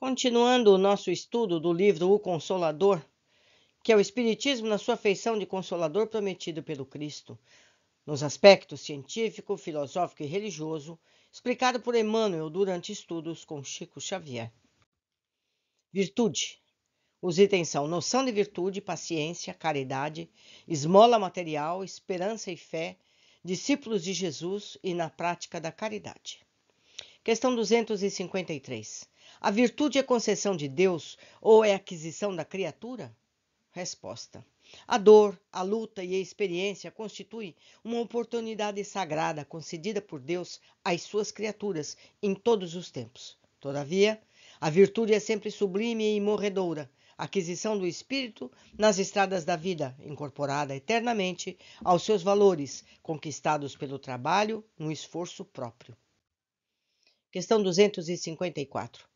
Continuando o nosso estudo do livro O Consolador, que é o Espiritismo na sua feição de consolador prometido pelo Cristo, nos aspectos científico, filosófico e religioso, explicado por Emmanuel durante estudos com Chico Xavier. Virtude. Os itens são noção de virtude, paciência, caridade, esmola material, esperança e fé, discípulos de Jesus e na prática da caridade. Questão 253. A virtude é concessão de Deus ou é aquisição da criatura? Resposta. A dor, a luta e a experiência constituem uma oportunidade sagrada concedida por Deus às suas criaturas em todos os tempos. Todavia, a virtude é sempre sublime e imorredoura, aquisição do espírito nas estradas da vida, incorporada eternamente aos seus valores, conquistados pelo trabalho no esforço próprio. Questão 254.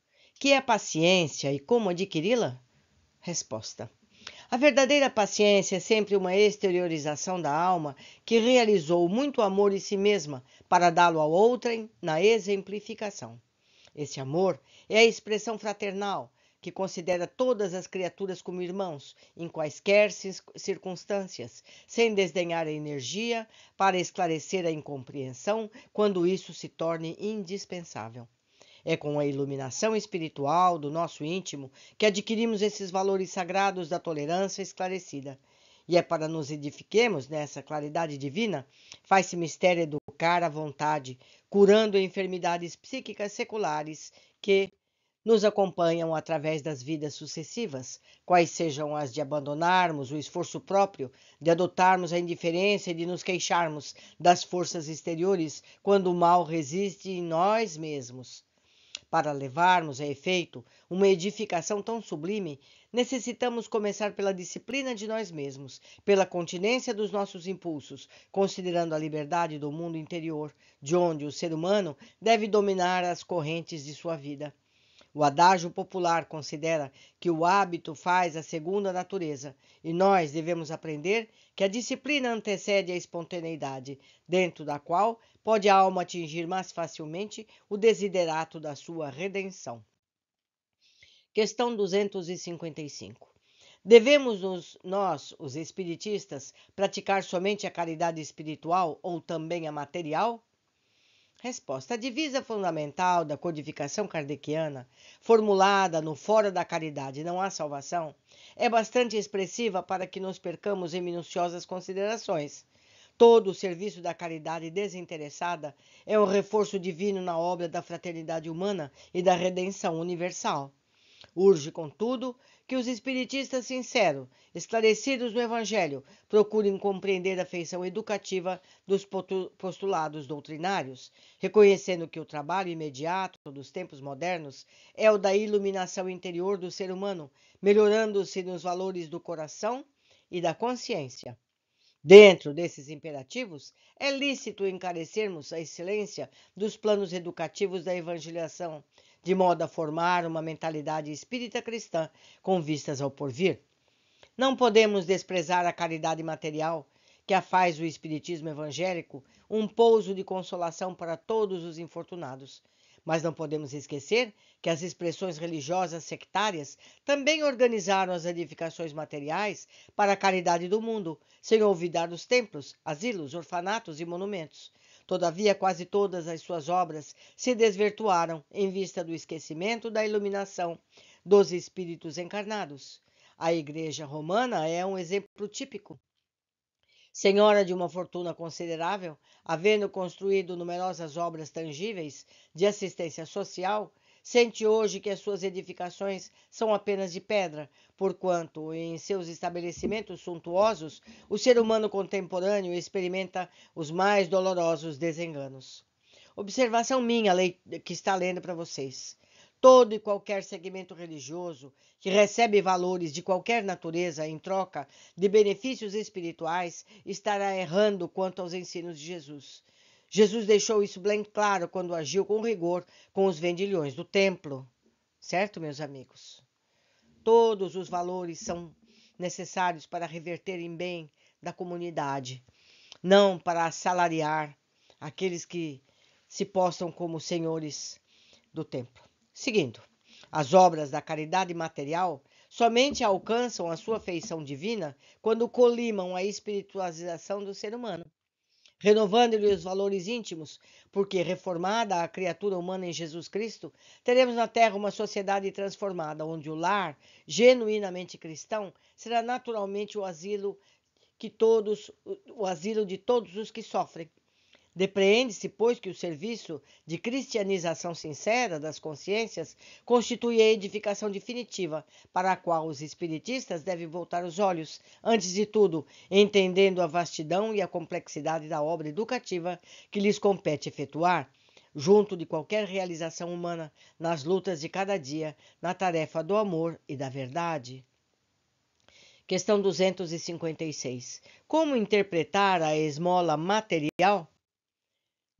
Que é a paciência e como adquiri-la? Resposta. A verdadeira paciência é sempre uma exteriorização da alma que realizou muito amor em si mesma para dá-lo ao outrem na exemplificação. Esse amor é a expressão fraternal que considera todas as criaturas como irmãos, em quaisquer circunstâncias, sem desdenhar a energia para esclarecer a incompreensão quando isso se torne indispensável. É com a iluminação espiritual do nosso íntimo que adquirimos esses valores sagrados da tolerância esclarecida. E é para nos edifiquemos nessa claridade divina, faz-se mistério educar a vontade, curando enfermidades psíquicas seculares que nos acompanham através das vidas sucessivas, quais sejam as de abandonarmos o esforço próprio, de adotarmos a indiferença e de nos queixarmos das forças exteriores quando o mal resiste em nós mesmos. Para levarmos a efeito uma edificação tão sublime, necessitamos começar pela disciplina de nós mesmos, pela continência dos nossos impulsos, considerando a liberdade do mundo interior, de onde o ser humano deve dominar as correntes de sua vida. O adágio popular considera que o hábito faz a segunda natureza, e nós devemos aprender que a disciplina antecede a espontaneidade, dentro da qual pode a alma atingir mais facilmente o desiderato da sua redenção. Questão 255. Devemos nos, nós, os espiritistas, praticar somente a caridade espiritual ou também a material? Resposta: a divisa fundamental da codificação kardeciana, formulada no Fora da Caridade Não Há Salvação, é bastante expressiva para que nos percamos em minuciosas considerações. Todo o serviço da caridade desinteressada é um reforço divino na obra da fraternidade humana e da redenção universal. Urge, contudo, que os espiritistas sinceros, esclarecidos no Evangelho, procurem compreender a feição educativa dos postulados doutrinários, reconhecendo que o trabalho imediato dos tempos modernos é o da iluminação interior do ser humano, melhorando-se nos valores do coração e da consciência. Dentro desses imperativos, é lícito encarecermos a excelência dos planos educativos da evangelização, de modo a formar uma mentalidade espírita cristã com vistas ao porvir. Não podemos desprezar a caridade material, que a faz o Espiritismo evangélico um pouso de consolação para todos os infortunados, mas não podemos esquecer que as expressões religiosas sectárias também organizaram as edificações materiais para a caridade do mundo, sem olvidar os templos, asilos, orfanatos e monumentos. Todavia, quase todas as suas obras se desvirtuaram em vista do esquecimento da iluminação dos espíritos encarnados. A Igreja Romana é um exemplo típico senhora de uma fortuna considerável, havendo construído numerosas obras tangíveis de assistência social, sente hoje que as suas edificações são apenas de pedra, porquanto, em seus estabelecimentos suntuosos, o ser humano contemporâneo experimenta os mais dolorosos desenganos. Observação minha que está lendo para vocês todo e qualquer segmento religioso que recebe valores de qualquer natureza em troca de benefícios espirituais estará errando quanto aos ensinos de Jesus. Jesus deixou isso bem claro quando agiu com rigor com os vendilhões do templo. Certo, meus amigos? Todos os valores são necessários para reverter em bem da comunidade, não para assalariar aqueles que se postam como senhores do templo. Seguindo, as obras da caridade material somente alcançam a sua feição divina quando colimam a espiritualização do ser humano, renovando-lhe os valores íntimos, porque reformada a criatura humana em Jesus Cristo, teremos na Terra uma sociedade transformada, onde o lar, genuinamente cristão, será naturalmente o asilo que todos, o asilo de todos os que sofrem Depreende-se, pois, que o serviço de cristianização sincera das consciências constitui a edificação definitiva para a qual os espiritistas devem voltar os olhos, antes de tudo, entendendo a vastidão e a complexidade da obra educativa que lhes compete efetuar junto de qualquer realização humana, nas lutas de cada dia, na tarefa do amor e da verdade. Questão 256. Como interpretar a esmola material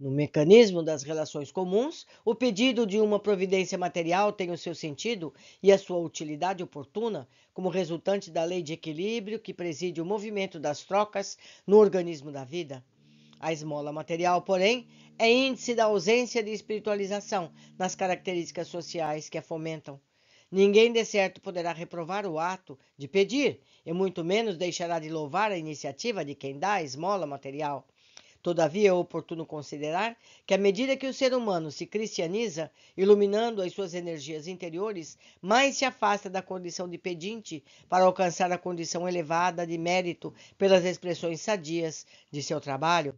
no mecanismo das relações comuns, o pedido de uma providência material tem o seu sentido e a sua utilidade oportuna como resultante da lei de equilíbrio que preside o movimento das trocas no organismo da vida. A esmola material, porém, é índice da ausência de espiritualização nas características sociais que a fomentam. Ninguém de certo poderá reprovar o ato de pedir, e muito menos deixará de louvar a iniciativa de quem dá a esmola material. Todavia, é oportuno considerar que, à medida que o ser humano se cristianiza, iluminando as suas energias interiores, mais se afasta da condição de pedinte para alcançar a condição elevada de mérito pelas expressões sadias de seu trabalho.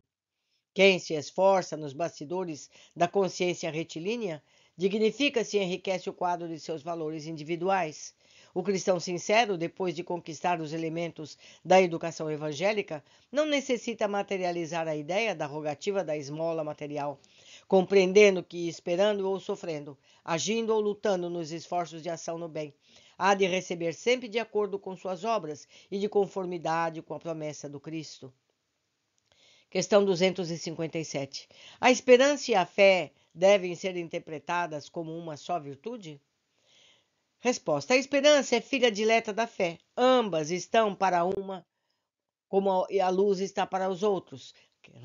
Quem se esforça nos bastidores da consciência retilínea, dignifica-se e enriquece o quadro de seus valores individuais. O cristão sincero, depois de conquistar os elementos da educação evangélica, não necessita materializar a ideia da rogativa da esmola material, compreendendo que, esperando ou sofrendo, agindo ou lutando nos esforços de ação no bem, há de receber sempre de acordo com suas obras e de conformidade com a promessa do Cristo. Questão 257. A esperança e a fé devem ser interpretadas como uma só virtude? Resposta: A esperança é filha dileta da fé. Ambas estão para uma como a luz está para os outros.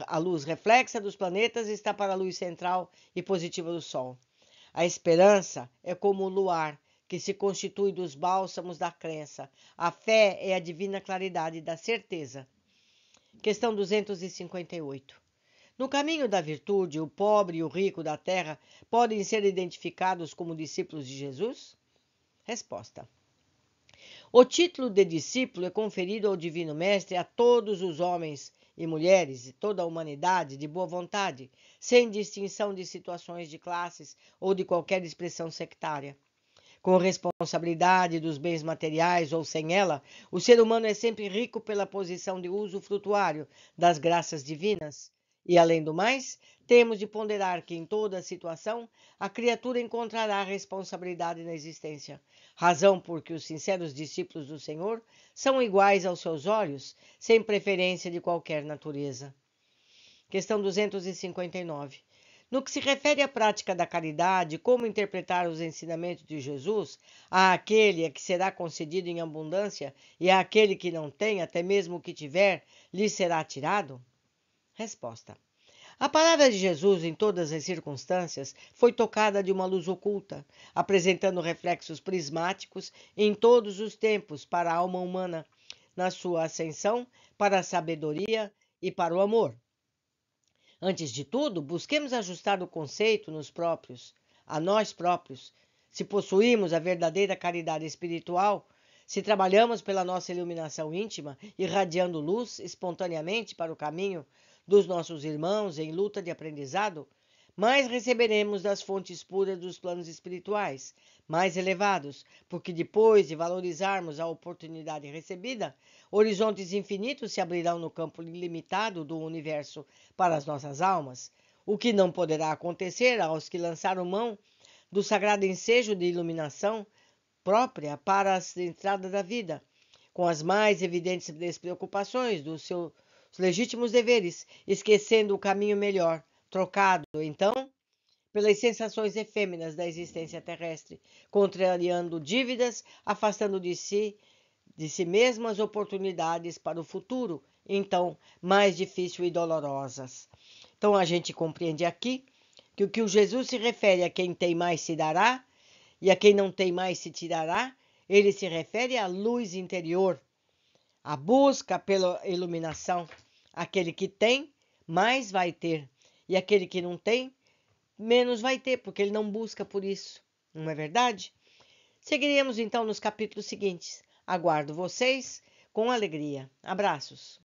A luz reflexa dos planetas está para a luz central e positiva do sol. A esperança é como o luar, que se constitui dos bálsamos da crença. A fé é a divina claridade da certeza. Questão 258. No caminho da virtude, o pobre e o rico da terra podem ser identificados como discípulos de Jesus? Resposta. O título de discípulo é conferido ao Divino Mestre a todos os homens e mulheres e toda a humanidade de boa vontade, sem distinção de situações de classes ou de qualquer expressão sectária. Com responsabilidade dos bens materiais ou sem ela, o ser humano é sempre rico pela posição de uso frutuário das graças divinas e além do mais, temos de ponderar que em toda situação a criatura encontrará responsabilidade na existência, razão porque os sinceros discípulos do Senhor são iguais aos seus olhos, sem preferência de qualquer natureza. Questão 259. No que se refere à prática da caridade, como interpretar os ensinamentos de Jesus, a aquele a que será concedido em abundância e a aquele que não tem, até mesmo o que tiver, lhe será tirado? Resposta. A palavra de Jesus, em todas as circunstâncias, foi tocada de uma luz oculta, apresentando reflexos prismáticos em todos os tempos para a alma humana, na sua ascensão para a sabedoria e para o amor. Antes de tudo, busquemos ajustar o conceito nos próprios, a nós próprios. Se possuímos a verdadeira caridade espiritual, se trabalhamos pela nossa iluminação íntima, irradiando luz espontaneamente para o caminho dos nossos irmãos em luta de aprendizado, mais receberemos das fontes puras dos planos espirituais, mais elevados, porque depois de valorizarmos a oportunidade recebida, horizontes infinitos se abrirão no campo ilimitado do universo para as nossas almas, o que não poderá acontecer aos que lançaram mão do sagrado ensejo de iluminação própria para a entrada da vida, com as mais evidentes despreocupações do seu os legítimos deveres, esquecendo o caminho melhor, trocado, então, pelas sensações efêmeras da existência terrestre, contrariando dívidas, afastando de si de si mesmo as oportunidades para o futuro, então mais difícil e dolorosas. Então a gente compreende aqui que o que o Jesus se refere a quem tem mais se dará e a quem não tem mais se tirará, ele se refere à luz interior, a busca pela iluminação. Aquele que tem, mais vai ter. E aquele que não tem, menos vai ter, porque ele não busca por isso. Não é verdade? Seguiremos então nos capítulos seguintes. Aguardo vocês com alegria. Abraços.